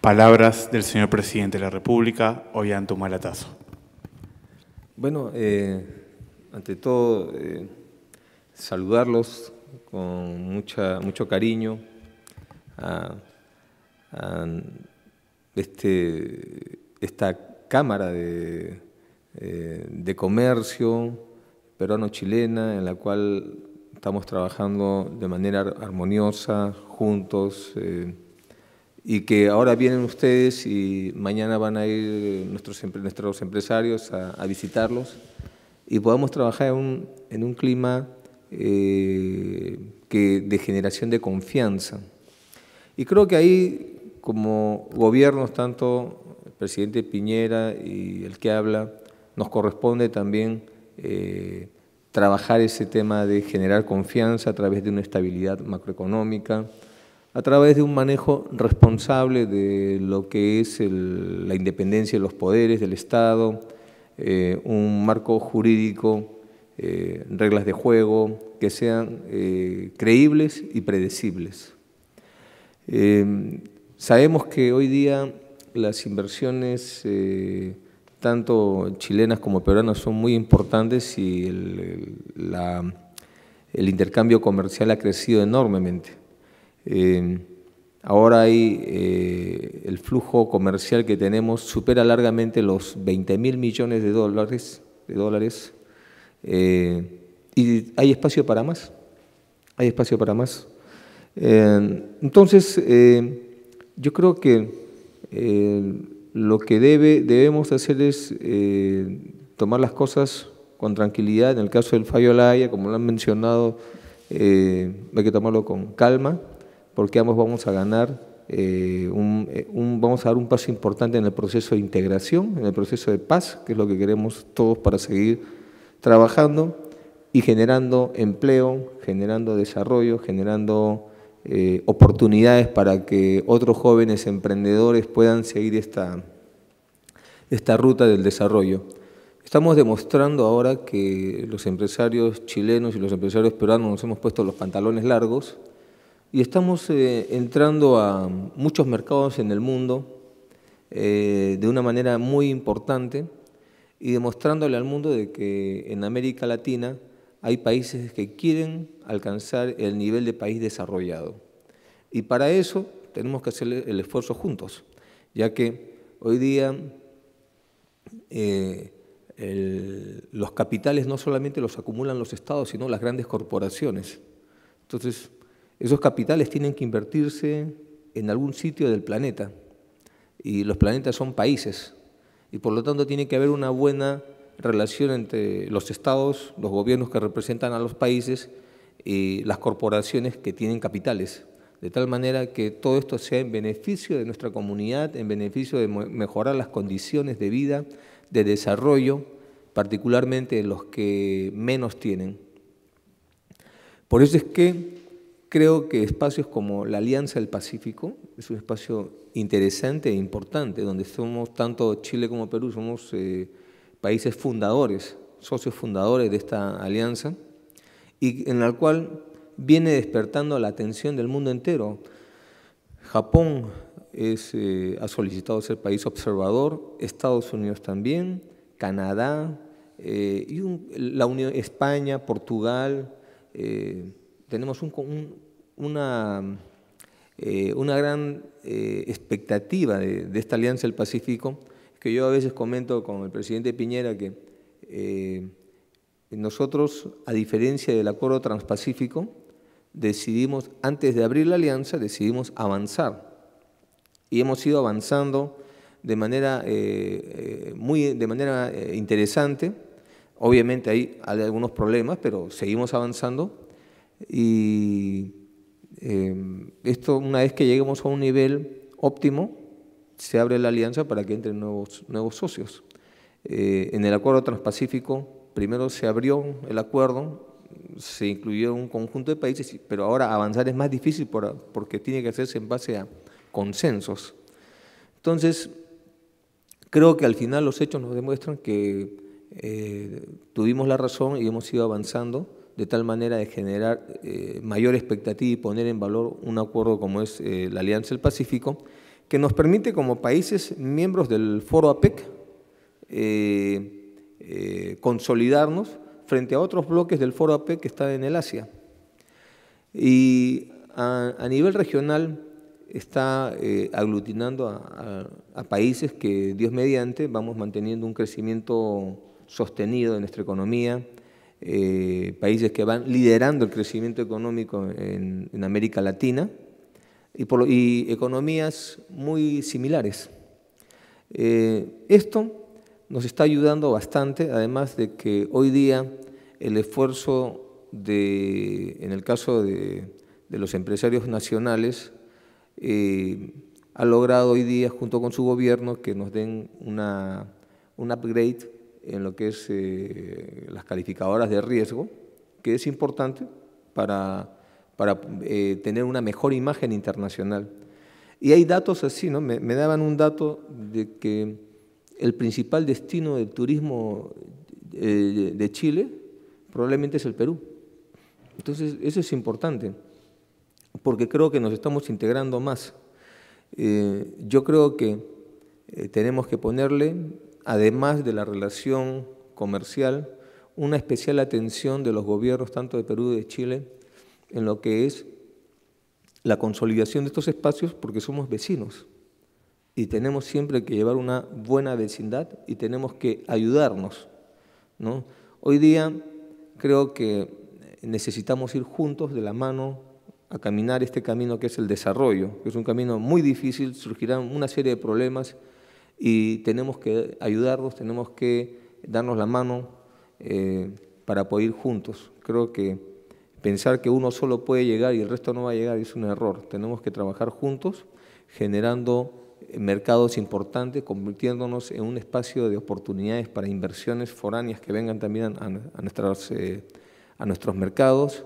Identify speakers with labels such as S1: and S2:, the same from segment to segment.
S1: Palabras del señor presidente de la República, Ollantum Malatazo.
S2: Bueno, eh, ante todo, eh, saludarlos con mucha, mucho cariño a, este, esta Cámara de, eh, de Comercio peruano-chilena en la cual estamos trabajando de manera armoniosa, juntos y que ahora vienen ustedes y mañana van a ir nuestros, nuestros empresarios a, visitarlos y podamos trabajar en un, en un clima eh, que, de generación de confianza. Y creo que ahí, como gobiernos, tanto el presidente Piñera y el que habla, nos corresponde también eh, trabajar ese tema de generar confianza a través de una estabilidad macroeconómica, a través de un manejo responsable de lo que es la independencia de los poderes del Estado, eh, un marco jurídico, eh, reglas de juego que sean eh, creíbles y predecibles. sabemos que hoy día las inversiones tanto chilenas como peruanas son muy importantes y el intercambio comercial ha crecido enormemente. Eh, ahora hay, eh, el flujo comercial que tenemos supera largamente los 20 mil millones de dólares. De dólares eh, y hay espacio para más. Hay espacio para más. entonces, yo creo que lo que debemos hacer es tomar las cosas con tranquilidad. En el caso del fallo de la Haya, como lo han mencionado, hay que tomarlo con calma porque ambos vamos a ganar, eh, eh, un, vamos a dar un paso importante en el proceso de integración, en el proceso de paz, que es lo que queremos todos para seguir trabajando y generando empleo, generando desarrollo, generando eh, oportunidades para que otros jóvenes emprendedores puedan seguir esta, esta ruta del desarrollo. Estamos demostrando ahora que los empresarios chilenos y los empresarios peruanos nos hemos puesto los pantalones largos, y estamos eh, entrando a muchos mercados en el mundo eh, de una manera muy importante y demostrándole al mundo de que en América Latina hay países que quieren alcanzar el nivel de país desarrollado. Y para eso tenemos que hacer el esfuerzo juntos, ya que hoy día eh, los capitales no solamente los acumulan los estados, sino las grandes corporaciones. Entonces, esos capitales tienen que invertirse en algún sitio del planeta y los planetas son países y por lo tanto tiene que haber una buena relación entre los estados, los gobiernos que representan a los países y las corporaciones que tienen capitales, de tal manera que todo esto sea en beneficio de nuestra comunidad, en beneficio de mejorar las condiciones de vida, de desarrollo, particularmente los que menos tienen. Por eso es que Creo que espacios como la Alianza del Pacífico es un espacio interesante e importante, donde somos tanto Chile como Perú, somos eh, países fundadores, socios fundadores de esta alianza, y en la cual viene despertando la atención del mundo entero. Japón eh, ha solicitado ser país observador, Estados Unidos también, Canadá, eh, y la España, Portugal tenemos eh, una, gran eh, expectativa de, esta Alianza del Pacífico, que yo a veces comento con el presidente Piñera que eh, nosotros, a diferencia del Acuerdo Transpacífico, decidimos, antes de abrir la alianza, decidimos avanzar. Y hemos ido avanzando de manera, muy, de manera interesante. Obviamente hay algunos problemas, pero seguimos avanzando y em, esto, una vez que lleguemos a un nivel óptimo, se abre la alianza para que entren nuevos, nuevos socios. Eh, en el acuerdo transpacífico, primero se abrió el acuerdo, se incluyó un conjunto de países, pero ahora avanzar es más difícil porque tiene que hacerse en base a consensos. Entonces, creo que al final los hechos nos demuestran que eh, tuvimos la razón y hemos ido avanzando de tal manera de generar eh, mayor expectativa y poner en valor un acuerdo como es eh, la Alianza del Pacífico, que nos permite como países miembros del foro APEC eh, consolidarnos frente a otros bloques del foro APEC que están en el Asia. Y a, nivel regional está aglutinando a, a países que, Dios mediante, vamos manteniendo un crecimiento sostenido de nuestra economía, eh, países que van liderando el crecimiento económico en, América Latina y, por economías muy similares. Eh, esto nos está ayudando bastante, además de que hoy día el esfuerzo de, en el caso de, los empresarios nacionales, eh, ha logrado hoy día, junto con su gobierno, que nos den un upgrade en lo que es eh, las calificadoras de riesgo, que es importante para, eh, tener una mejor imagen internacional. Y hay datos así, Me, daban un dato de que el principal destino del turismo eh, de Chile probablemente es el Perú. Entonces, eso es importante, porque creo que nos estamos integrando más. yo creo que tenemos que ponerle además de la relación comercial, una especial atención de los gobiernos tanto de Perú y de Chile en lo que es la consolidación de estos espacios porque somos vecinos y tenemos siempre que llevar una buena vecindad y tenemos que ayudarnos. Hoy día creo que necesitamos ir juntos de la mano a caminar este camino que es el desarrollo, que es un camino muy difícil, surgirán una serie de problemas, y tenemos que ayudarnos, tenemos que darnos la mano eh, para poder ir juntos. Creo que pensar que uno solo puede llegar y el resto no va a llegar es un error. Tenemos que trabajar juntos, generando eh, mercados importantes, convirtiéndonos en un espacio de oportunidades para inversiones foráneas que vengan también a, a eh, nuestros mercados,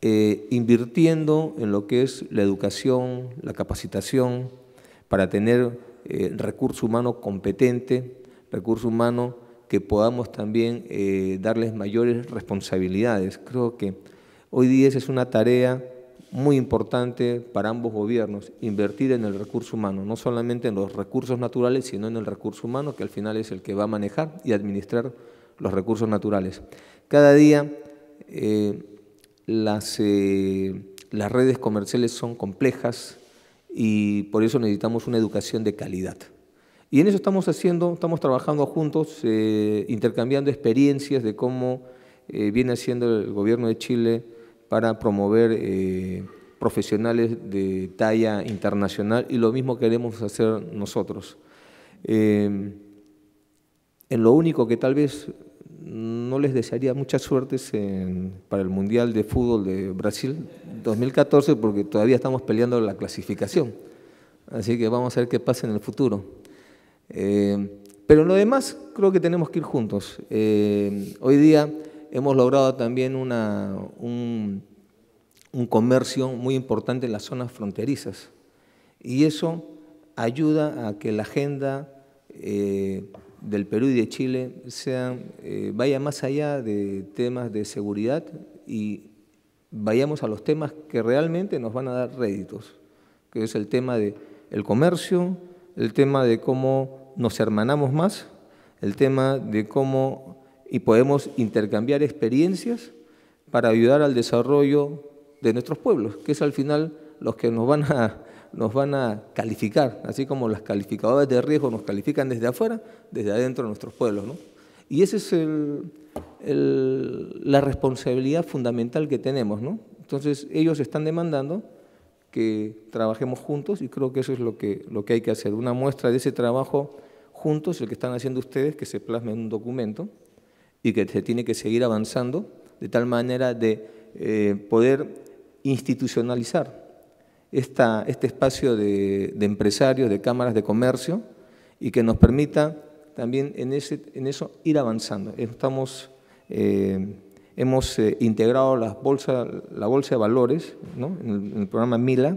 S2: invirtiendo en lo que es la educación, la capacitación, para tener eh, recurso humano competente, recurso humano que podamos también eh, darles mayores responsabilidades. Creo que hoy día esa es una tarea muy importante para ambos gobiernos, invertir en el recurso humano, no solamente en los recursos naturales, sino en el recurso humano, que al final es el que va a manejar y administrar los recursos naturales. Cada día eh, las, las redes comerciales son complejas, y por eso necesitamos una educación de calidad. Y en eso estamos haciendo, estamos trabajando juntos, eh, intercambiando experiencias de cómo eh, viene haciendo el gobierno de Chile para promover eh, profesionales de talla internacional y lo mismo queremos hacer nosotros. en lo único que tal vez no les desearía muchas suertes para el Mundial de Fútbol de Brasil 2014 porque todavía estamos peleando la clasificación. Así que vamos a ver qué pasa en el futuro. Eh, pero lo demás creo que tenemos que ir juntos. Eh, hoy día hemos logrado también una, un, comercio muy importante en las zonas fronterizas y eso ayuda a que la agenda... Eh, del Perú y de Chile sean eh, vaya más allá de temas de seguridad y vayamos a los temas que realmente nos van a dar réditos, que es el tema del el comercio, el tema de cómo nos hermanamos más, el tema de cómo y podemos intercambiar experiencias para ayudar al desarrollo de nuestros pueblos, que es al final los que nos van a, nos van a calificar, así como las calificadoras de riesgo nos califican desde afuera, desde adentro de nuestros pueblos. Y esa es la responsabilidad fundamental que tenemos. Entonces ellos están demandando que trabajemos juntos y creo que eso es lo que, lo que hay que hacer. Una muestra de ese trabajo juntos, el que están haciendo ustedes, que se plasme en un documento y que se tiene que seguir avanzando de tal manera de eh, poder institucionalizar este espacio de, empresarios, de cámaras de comercio, y que nos permita también en, eso ir avanzando. Eh, hemos eh, integrado la bolsa de valores en, el, programa Mila,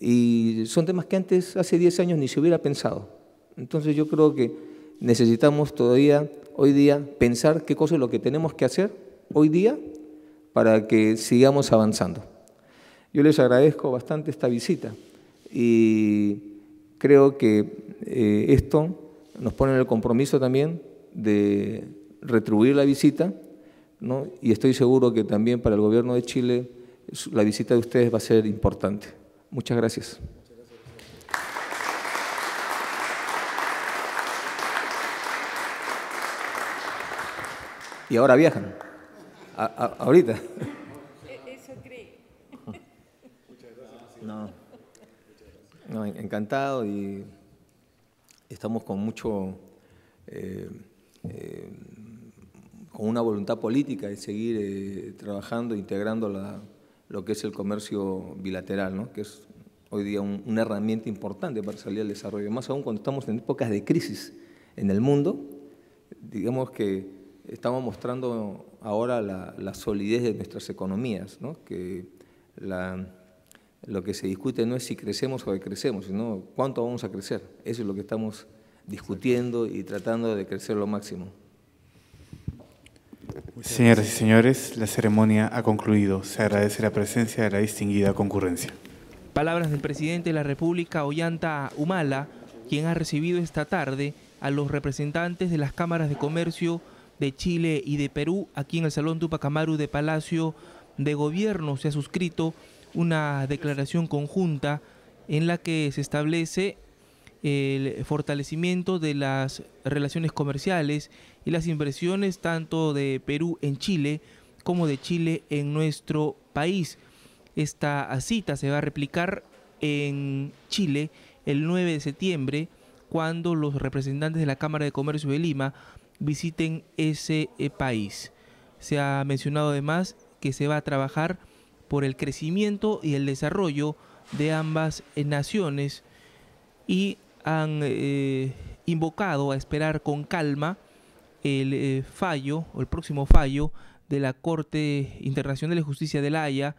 S2: y son temas que antes, hace 10 años, ni se hubiera pensado. Entonces yo creo que necesitamos todavía, hoy día, pensar qué cosa es lo que tenemos que hacer hoy día para que sigamos avanzando. Yo les agradezco bastante esta visita y creo que eh, esto nos pone en el compromiso también de retribuir la visita y estoy seguro que también para el gobierno de Chile la visita de ustedes va a ser importante. Muchas gracias. Y ahora viajan, ahorita. encantado y estamos con mucho, eh, eh, con una voluntad política de seguir eh, trabajando, e integrando lo que es el comercio bilateral, que es hoy día una herramienta importante para salir al desarrollo, más aún cuando estamos en épocas de crisis en el mundo, digamos que estamos mostrando ahora la, solidez de nuestras economías, que la lo que se discute no es si crecemos o decrecemos, sino cuánto vamos a crecer. Eso es lo que estamos discutiendo y tratando de crecer lo máximo.
S1: Señoras y señores, la ceremonia ha concluido. Se agradece la presencia de la distinguida concurrencia. Palabras del presidente de la República, Ollanta Humala, quien ha recibido esta tarde a los representantes de las cámaras de comercio de Chile y de Perú aquí en el Salón Tupacamaru de Palacio de Gobierno. Se ha suscrito una declaración conjunta en la que se establece el fortalecimiento de las relaciones comerciales y las inversiones tanto de Perú en Chile como de Chile en nuestro país. Esta cita se va a replicar en Chile el 9 de septiembre cuando los representantes de la Cámara de Comercio de Lima visiten ese eh, país. Se ha mencionado además que se va a trabajar por el crecimiento y el desarrollo de ambas eh, naciones y han eh, invocado a esperar con calma el eh, fallo o el próximo fallo de la Corte Internacional de Justicia de la Haya